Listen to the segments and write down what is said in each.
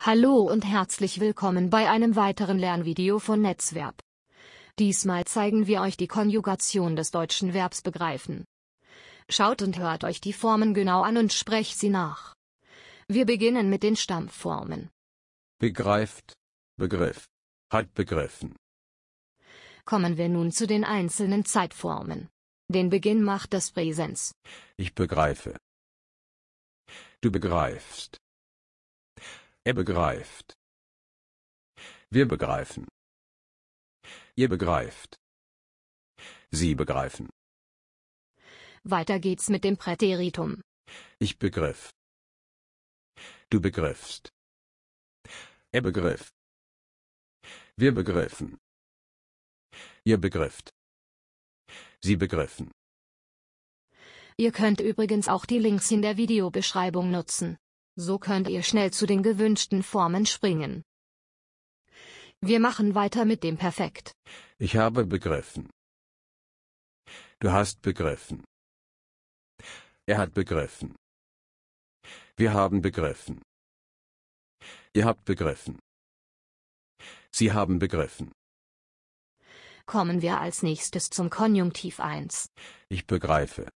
Hallo und herzlich willkommen bei einem weiteren Lernvideo von Netzverb. Diesmal zeigen wir euch die Konjugation des deutschen Verbs begreifen. Schaut und hört euch die Formen genau an und sprecht sie nach. Wir beginnen mit den Stammformen. Begreift, Begriff, hat begriffen. Kommen wir nun zu den einzelnen Zeitformen. Den Beginn macht das Präsens. Ich begreife. Du begreifst. Er begreift. Wir begreifen. Ihr begreift. Sie begreifen. Weiter geht's mit dem Präteritum. Ich begriff. Du begriffst. Er begriff. Wir begriffen. Ihr begrifft. Sie begriffen. Ihr könnt übrigens auch die Links in der Videobeschreibung nutzen. So könnt ihr schnell zu den gewünschten Formen springen. Wir machen weiter mit dem Perfekt. Ich habe begriffen. Du hast begriffen. Er hat begriffen. Wir haben begriffen. Ihr habt begriffen. Sie haben begriffen. Kommen wir als nächstes zum Konjunktiv 1. Ich begreife.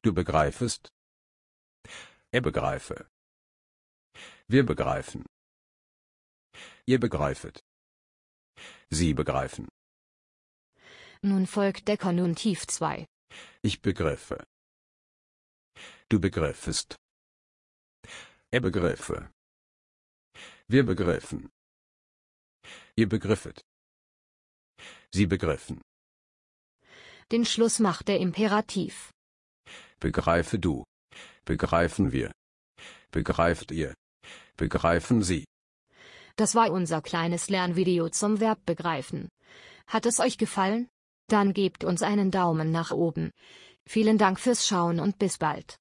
Du begreifest. Er begreife. Wir begreifen. Ihr begreifet. Sie begreifen. Nun folgt der Konjunktiv 2. Ich begriffe. Du begriffest. Er begriffe. Wir begriffen. Ihr begriffet. Sie begriffen. Den Schluss macht der Imperativ. Begreife du. Begreifen wir. Begreift ihr. Begreifen Sie. Das war unser kleines Lernvideo zum Verb begreifen. Hat es euch gefallen? Dann gebt uns einen Daumen nach oben. Vielen Dank fürs Schauen und bis bald.